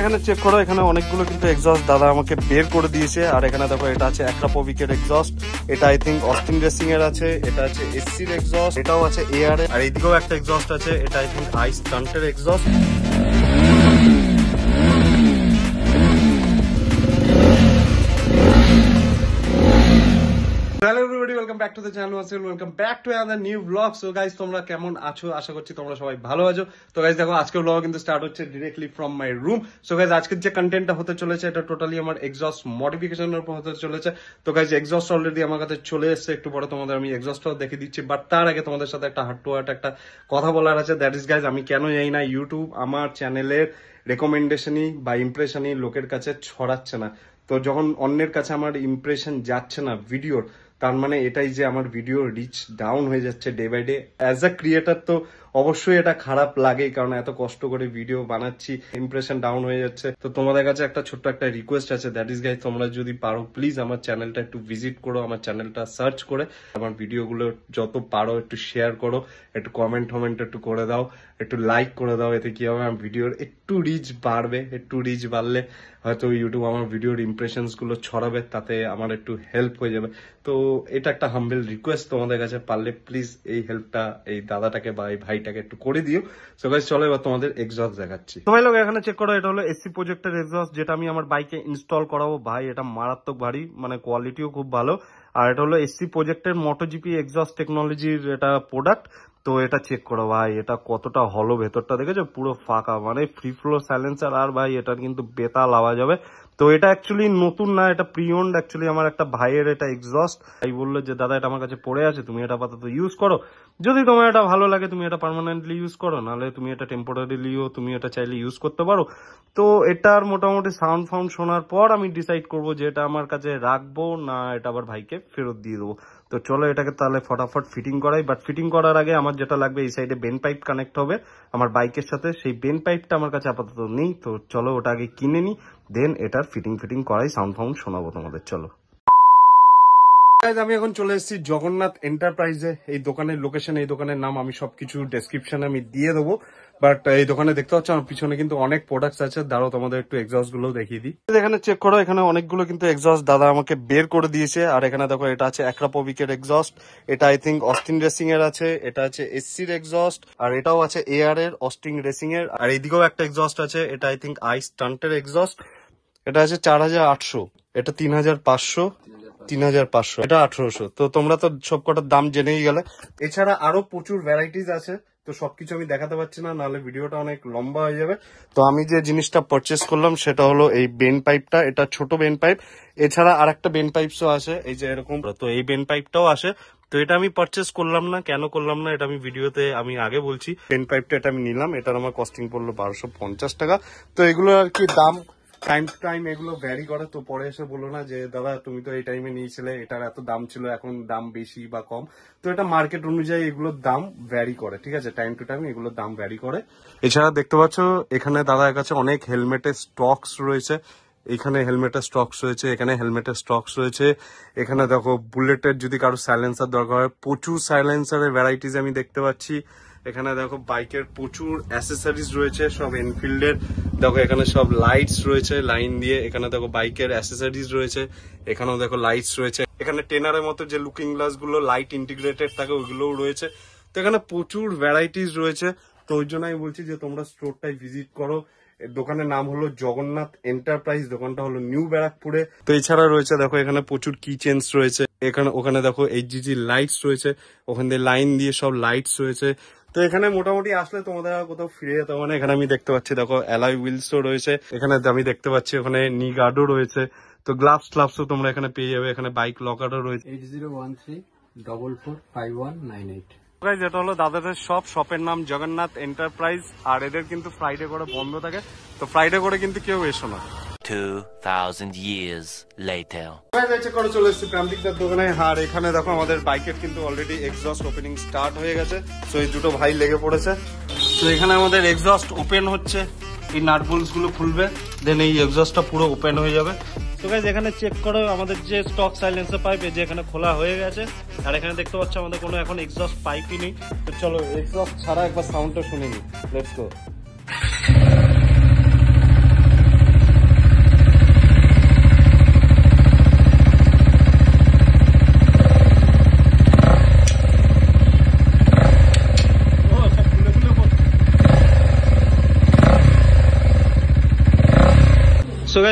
এখানে চেক করো এখানে অনেকগুলো কিন্তু এক্সস্ট দাদা আমাকে বের করে দিয়েছে আর এখানে দেখো এটা আছে একটা পবিকের এক্সস্ট এটা আই থিঙ্ক অস্টিন রেসিং এর আছে এটা আছে এসসির এক্সস্ট এটাও আছে এআর আর এদিকেও একটা এক্সস্ট আছে এটা আই থিঙ্ক আইস কান্টের exhaust hello everybody welcome back to the channel ওয়াসিল welcome back to another new blog so guys তোমরা কেমন আছো আশা করছি তোমরা সবাই ভালো আছো তো গাইস দেখো আজকের ব্লগ কিন্তু স্টার্ট হচ্ছে directly from my room so guys আজকের যে কন্টেন্টটা হতে চলেছে এটা টোটালি আমার এক্সস্ট মডিফিকেশনের উপর হতে চলেছে তো গাইজ এক্সস্ট অলরেডি আমার কাছে চলে এসেছে একটু পরে তোমাদের আমি এক্সস্টটাও দেখে দিচ্ছি বাট তার আগে তোমাদের সাথে একটা হার্ট টু হাট একটা কথা বলার আছে দ্যাট ইজ গাইজ আমি কেন যাই না ইউটিউব আমার চ্যানেলের রেকমেন্ডেশনই বা ইমপ্রেশনই লোকের কাছে ছড়াচ্ছে না তো যখন অন্যের কাছে আমার ইমপ্রেশন যাচ্ছে না ভিডিওর তার মানে এটাই যে আমার ভিডিও রিচ ডাউন হয়ে যাচ্ছে day by day as a creator তো অবশ্যই এটা খারাপ লাগে কারণ এত কষ্ট করে ভিডিও বানাচ্ছি ইমপ্রেশন ডাউন হয়ে যাচ্ছে তো তোমাদের কাছে একটা ছোট্ট একটা রিকোয়েস্ট আছে দ্যাট ইজ গাই তোমরা যদি পারো প্লিজ আমার চ্যানেলটা একটু ভিজিট করো আমার চ্যানেলটা সার্চ করে আমার ভিডিওগুলো যত পারো একটু শেয়ার করো একটু কমেন্ট টমেন্ট একটু করে দাও একটু লাইক করে দাও এতে কি হবে আমার ভিডিওর একটু রিচ বাড়বে একটু রিচ বাড়লে হয়তো ইউটিউব আমার ভিডিওর ইমপ্রেশনসগুলো ছড়াবে তাতে আমার একটু হেল্প হয়ে যাবে তো এটা একটা হাম্বেল রিকোয়েস্ট তোমাদের কাছে পারলে প্লিজ এই হেল্পটা এই দাদাটাকে বা এই ভাই এটাকে একটু করে দিও সো গাইজ চলো এবার তোমাদের এক্সস্ট দেখাচ্ছি তো ভাই লোক এখানে চেক করো এটা হলো এসসি প্রজেক্টের এক্সস্ট যেটা আমি আমার বাইকে ইনস্টল করাবো ভাই এটা মারাত্মক ভারী মানে কোয়ালিটিও খুব ভালো আর এটা হলো এসসি প্রজেক্টের মোটোজিপি এক্সস্ট টেকনোলজির এটা প্রোডাক্ট তো এটা চেক করো ভাই এটা কতটা হলো ভেতরটা দেখেছো পুরো ফাঁকা মানে ফ্রি ফ্লো সাইলেন্সার আর ভাই এটার কিন্তু বেতাল আওয়াজ হবে তো এটা অ্যাকচুয়ালি নতুন না এটা প্রিয়ন্ড অ্যাকচুয়ালি আমার একটা ভাইয়ের এটা এক্সস্ট ভাই বললো যে দাদা এটা আমার কাছে পড়ে আছে তুমি এটা আপাতত ইউজ করো যদি তোমার এটা ভালো লাগে তুমি এটা পারমানেন্টলি ইউজ করো নাহলে তুমি এটা টেম্পোরারিলিও তুমি এটা চাইলে ইউজ করতে পারো তো এটার মোটামুটি সাউন্ড ফাউন্ড শোনার পর আমি ডিসাইড করব যে এটা আমার কাছে রাখবো না এটা আবার ভাইকে ফেরত দিয়ে দেবো তো চলো এটাকে তাহলে ফটাফট ফিটিং করাই বাট ফিটিং করার আগে আমার যেটা লাগবে এই সাইডে বেন পাইপ কানেক্ট হবে আমার বাইকের সাথে সেই বেন পাইপটা আমার কাছে আপাতত নেই তো চলো ওটা আগে কিনে নিই দেন এটার ফিটিং ফিটিং করাই সাউন্ড ফাউন্ড শোনাবো তোমাদের চলো আমি এখন চলে এসেছি জগন্নাথ এন্টারপ্রাইজে এই দোকানের লোকেশন এই দোকানের নাম আমি সবকিছু ডেসক্রিপশনে আমি দিয়ে দেবো বাট এই দোকানে দেখতে পাচ্ছ আমার পিছনে কিন্তু অনেক প্রোডাক্টস আছে দাঁড়াও তোমাদের একটু এক্সস্ট গুলো দেখিয়ে দিই এখানে চেক করো এখানে অনেকগুলো কিন্তু এক্সস্ট দাদা আমাকে বের করে দিয়েছে আর এখানে দেখো এটা আছে অ্যাক্রাপোভিকের এক্সস্ট এটা আই থিঙ্ক অস্টিন রেসিং এর আছে এটা আছে এসসির এক্সস্ট আর এটাও আছে এআর এর অস্টিন রেসিং এর আর এইদিকেও একটা এক্সস্ট আছে এটা আই থিঙ্ক আই স্টান্টের এক্সস্ট এটা আছে চার হাজার আটশো এটা তিন হাজার পাঁচশো তিন হাজার পাঁচশো এটা আঠারোশো তো তোমরা তো সবকটার দাম জেনেই গেলে এছাড়া আরো প্রচুর ভ্যারাইটিস আছে তো সবকিছু আমি দেখাতে পারছি না নাহলে ভিডিওটা অনেক লম্বা হয়ে যাবে তো আমি যে জিনিসটা পারচেস করলাম সেটা হলো এই বেন পাইপটা এটা ছোট বেন পাইপ এছাড়া আর একটা বেন পাইপসও আছে এই যে এরকম তো এই বেন পাইপটাও আসে তো এটা আমি পারচেস করলাম না কেন করলাম না এটা আমি ভিডিওতে আমি আগে বলছি বেন পাইপটা এটা আমি নিলাম এটার আমার কস্টিং পড়লো বারোশো টাকা তো এগুলো আর কি দাম টাইম টু টাইম এগুলো ভ্যারি করে তো পরে এসে বলো না যে দাদা তুমি তো এই টাইমে নিয়েছিলে এটার এত দাম ছিল এখন দাম বেশি বা কম তো এটা মার্কেট অনুযায়ী এগুলোর দাম ভ্যারি করে ঠিক আছে টাইম টু টাইম এগুলোর দাম ভ্যারি করে এছাড়া দেখতে পাচ্ছ এখানে দাদার কাছে অনেক হেলমেটের স্টকস রয়েছে এখানে হেলমেটের স্টকস রয়েছে এখানে হেলমেটের স্টকস রয়েছে এখানে দেখো বুলেটের যদি কারো সাইলেন্সার দরকার হয় প্রচুর সাইলেন্সারের ভ্যারাইটিস আমি দেখতে পাচ্ছি এখানে দেখো বাইকের প্রচুর অ্যাসেসারিজ রয়েছে সব এনফিল্ডের দেখো এখানে সব লাইটস রয়েছে লাইন দিয়ে এখানে দেখো বাইকের অ্যাসেসারিজ রয়েছে এখানেও দেখো লাইটস রয়েছে এখানে টেনারের মতো যে লুকিং গ্লাস গুলো লাইট ইন্টিগ্রেটেড থাকে ওইগুলোও রয়েছে তো এখানে প্রচুর ভ্যারাইটিস রয়েছে তো ওই জন্য আমি বলছি যে তোমরা স্টোরটায় ভিজিট করো দোকানের নাম হলো জগন্নাথ এন্টারপ্রাইজ দোকানটা হলো নিউ ব্যারাকপুরে তো এছাড়া রয়েছে দেখো এখানে প্রচুর কিচেন্স রয়েছে এখানে ওখানে দেখো এইচ জি লাইটস রয়েছে ওখান দিয়ে লাইন দিয়ে সব লাইটস রয়েছে তো এখানে মোটামুটি আসলে তোমাদের কোথাও ফিরে যেতে মানে এখানে আমি দেখতে পাচ্ছি দেখো অ্যালাই ও রয়েছে এখানে আমি দেখতে পাচ্ছি ওখানে নি গার্ডও রয়েছে তো গ্লাভস ট্লাভস তোমরা এখানে পেয়ে যাবে এখানে বাইক লকারও রয়েছে one three double four five one nine eight যেটা হলো দাদাদের শপ শপের নাম জগন্নাথ এন্টারপ্রাইজ আর এদের কিন্তু ফ্রাইডে করে বন্ধ থাকে তো ফ্রাইডে করে কিন্তু কেউ এসো না 2000 years later হয়েছে করে চলে এসেছি প্রান্তিকদার দোকানে আর এখানে দেখো আমাদের বাইকের কিন্তু অলরেডি এক্সজস্ট ওপেনিং স্টার্ট হয়ে গেছে সো এই দুটো ভাই লেগে পড়েছে তো এখানে আমাদের এক্সজস্ট ওপেন হচ্ছে এই গুলো খুলবে দেন এই এক্সজস্টটা পুরো ওপেন হয়ে যাবে তো গাইজ এখানে চেক করো আমাদের যে স্টক সাইলেন্সার পাইপ যে এখানে খোলা হয়ে গেছে আর এখানে দেখতে পাচ্ছ আমাদের কোনো এখন এক্সজস্ট পাইপই নেই তো চলো এক্সজস্ট ছাড়া একবার সাউন্ডটা শুনে নিই লেটস গো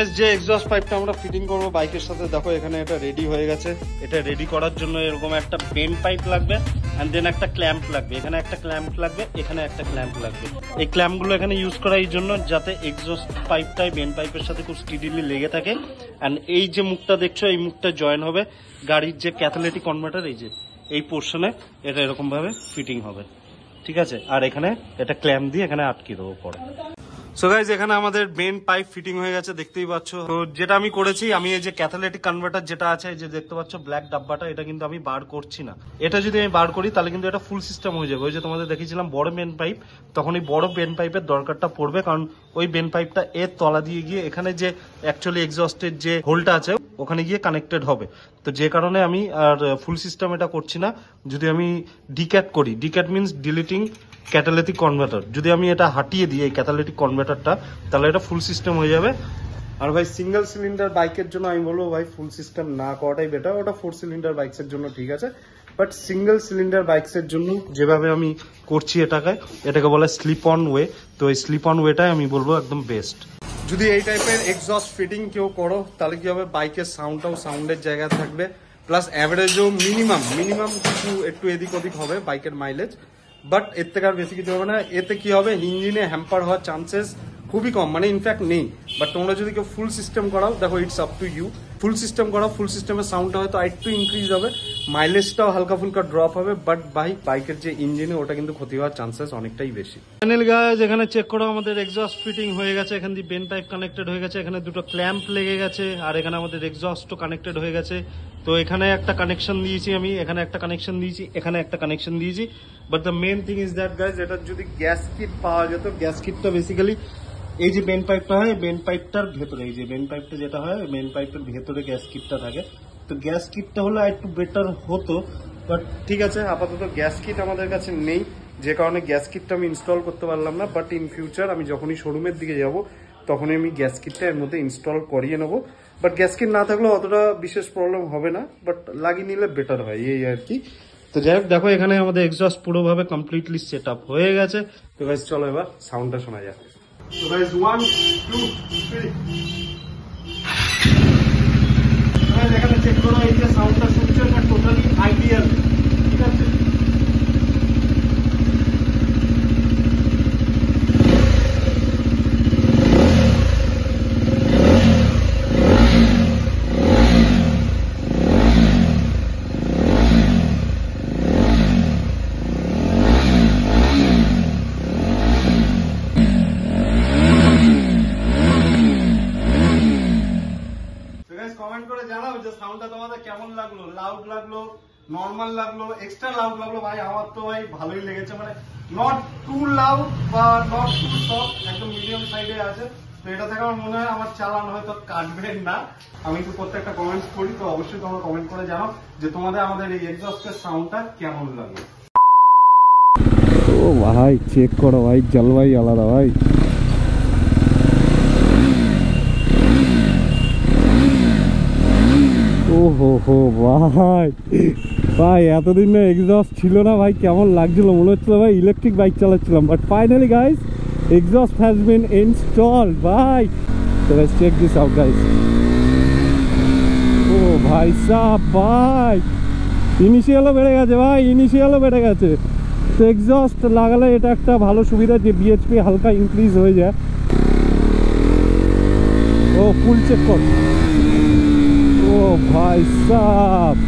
এস যে এক্সস্ট পাইপটা আমরা ফিটিং করব বাইকের সাথে দেখো এখানে এটা রেডি হয়ে গেছে এটা রেডি করার জন্য এরকম একটা বেন পাইপ লাগবে অ্যান্ড দেন একটা ক্ল্যাম্প লাগবে এখানে একটা ক্ল্যাম্প লাগবে এখানে একটা ক্ল্যাম্প লাগবে এই ক্ল্যাম্পগুলো এখানে ইউজ করা এই জন্য যাতে এক্সস্ট পাইপটাই বেন পাইপের সাথে খুব স্টিডিলি লেগে থাকে অ্যান্ড এই যে মুখটা দেখছো এই মুখটা জয়েন হবে গাড়ির যে ক্যাথলেটিক কনভার্টার এই যে এই পোর্শনে এটা এরকমভাবে ফিটিং হবে ঠিক আছে আর এখানে এটা ক্ল্যাম্প দিয়ে এখানে আটকে দেবো পরে সো গাইজ এখানে আমাদের মেন পাইপ ফিটিং হয়ে গেছে দেখতেই পাচ্ছ তো যেটা আমি করেছি আমি এই যে ক্যাথলেটিক কনভার্টার যেটা আছে যে দেখতে পাচ্ছ ব্ল্যাক ডাব্বাটা এটা কিন্তু আমি বার করছি না এটা যদি আমি বার করি তাহলে কিন্তু এটা ফুল সিস্টেম হয়ে যাবে ওই যে তোমাদের দেখেছিলাম বড় মেন পাইপ তখন ওই বড় বেন পাইপের দরকারটা পড়বে কারণ ওই বেন পাইপটা এর তলা দিয়ে গিয়ে এখানে যে অ্যাকচুয়ালি এক্সস্টের যে হোলটা আছে ওখানে গিয়ে কানেক্টেড হবে তো যে কারণে আমি আর ফুল সিস্টেম এটা করছি না যদি আমি ডিক্যাট করি decat means deleting catalytic converter যদি আমি এটা হাটিয়ে দিই এই ক্যাটালিটিক কনভার্টারটা তাহলে এটা ফুল সিস্টেম হয়ে যাবে আর ভাই সিঙ্গেল সিলিন্ডার বাইকের জন্য আমি বলবো ভাই ফুল সিস্টেম না করাটাই বেটার ওটা ফোর সিলিন্ডার বাইকসের জন্য ঠিক আছে বাট সিঙ্গেল সিলিন্ডার বাইকসের জন্য যেভাবে আমি করছি এটাকে এটাকে বলে স্লিপ অন ওয়ে তো এই স্লিপ অন ওয়েটাই আমি বলবো একদম বেস্ট যদি এই টাইপের এক্সস্ট ফিটিং কেউ করো তাহলে কি হবে বাইকের সাউন্ডটাও সাউন্ডের জায়গায় থাকবে প্লাস অ্যাভারেজও মিনিমাম মিনিমাম কিছু একটু এদিক ওদিক হবে বাইকের মাইলেজ বাট এর থেকে আর বেশি কিছু হবে না এতে কি হবে ইঞ্জিনে হ্যাম্পার হওয়ার চান্সেস খুবই কম মানে ইনফ্যাক্ট নেই বাট তোমরা যদি কেউ ফুল সিস্টেম করাও দেখো it's up to you full system করা ফুল সিস্টেমের সাউন্ডটা হয়তো একটু ইনক্রিজ হবে মাইলেজটাও হালকা ফুলকা ড্রপ হবে বাট বাইক বাইকের যে ইঞ্জিন ওটা কিন্তু ক্ষতি হওয়ার চান্সেস অনেকটাই বেশি প্যানেল গায়ে এখানে চেক করা আমাদের এক্সস্ট ফিটিং হয়ে গেছে এখান দিয়ে বেন টাইপ কানেক্টেড হয়ে গেছে এখানে দুটো ক্ল্যাম্প লেগে গেছে আর এখানে আমাদের এক্সস্টও কানেক্টেড হয়ে গেছে তো এখানে একটা কানেকশন দিয়েছি আমি এখানে একটা কানেকশন দিয়েছি এখানে একটা কানেকশন দিয়েছি but the main thing is that guys এটার যদি গ্যাস কিট পাওয়া যেত গ্যাস কিটটা বেসিক্যালি এই যে বেন পাইপটা হয় বেন পাইপটার ভেতরে এই যে বেন পাইপটা যেটা হয় বেন পাইপটার ভেতরে গ্যাস কিটটা থাকে তো গ্যাস কিটটা হলে একটু বেটার হতো বাট ঠিক আছে আপাতত গ্যাস কিট আমাদের কাছে নেই যে কারণে গ্যাস কিটটা আমি ইনস্টল করতে পারলাম না বাট ইন ফিউচার আমি যখনই শোরুমের দিকে যাব তখনই আমি গ্যাস কিটটা এর মধ্যে ইনস্টল করিয়ে নেবো বাট গ্যাস কিট না থাকলে অতটা বিশেষ প্রবলেম হবে না বাট লাগিয়ে নিলে বেটার হয় এই আর কি তো যাই হোক দেখো এখানে আমাদের এক্সস্ট পুরোভাবে কমপ্লিটলি সেট আপ হয়ে গেছে তো গাইজ চলো এবার সাউন্ডটা শোনা যাক So there's one, two, three. এখানে চেক করা এই যে সাউন্ডটা শুনছেন টোটালি আইডিয়াল কমেন্ট করে জানাও যে সাউন্ডটা তোমাদের কেমন লাগলো লাউড লাগলো নর্মাল লাগলো এক্সট্রা লাউড লাগলো ভাই আমার তো ভাই ভালোই লেগেছে মানে নট টু লাউড বা নট টু সফট একদম মিডিয়াম সাইডে আছে তো এটা থেকে আমার মনে হয় আমার চালান হয়তো কাটবেন না আমি তো প্রত্যেকটা কমেন্টস করি তো অবশ্যই তোমরা কমেন্ট করে জানাও যে তোমাদের আমাদের এই এক্সস্টের সাউন্ডটা কেমন লাগলো ও ভাই চেক করো ভাই জলবায়ু আলাদা ভাই হো হো ভাই ভাই এতদিন না এক্সস্ট ছিল না ভাই কেমন লাগছিল মনে হচ্ছিল ভাই ইলেকট্রিক বাইক চালাচ্ছিলাম but finally guys exhaust has been install ভাই তো গাইস চেক দিস আউট গাইস ও ভাই সাহ ভাই ইনিশিয়ালও বেড়ে গেছে ভাই ইনিশিয়ালও বেড়ে গেছে তো এক্সস্ট লাগালে এটা একটা ভালো সুবিধা যে বিএচপি হালকা ইনক্রিজ হয়ে যায় ও ফুল চেক কর Oh, bhai saab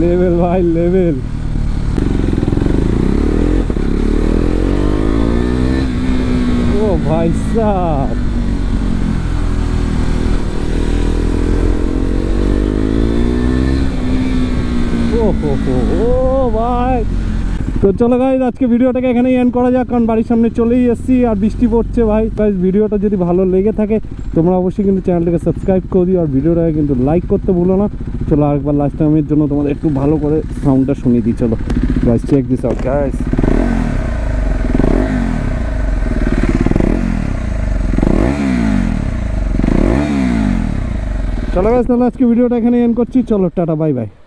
level bhai level oh bhai saab তো চলো গাইজ আজকে ভিডিওটাকে এখানেই এন্ড করা যাক কারণ বাড়ির সামনে চলেই এসেছি আর বৃষ্টি পড়ছে ভাই গাইজ ভিডিওটা যদি ভালো লেগে থাকে তোমরা অবশ্যই কিন্তু চ্যানেলটাকে সাবস্ক্রাইব করে দিও আর ভিডিওটাকে কিন্তু লাইক করতে ভুলো না চলো আরেকবার লাস্ট টাইমের জন্য তোমাদের একটু ভালো করে সাউন্ডটা শুনিয়ে দিই চলো guys check this out guys চলো গাইজ তাহলে আজকে ভিডিওটা এখানে এন্ড করছি চলো টাটা বাই বাই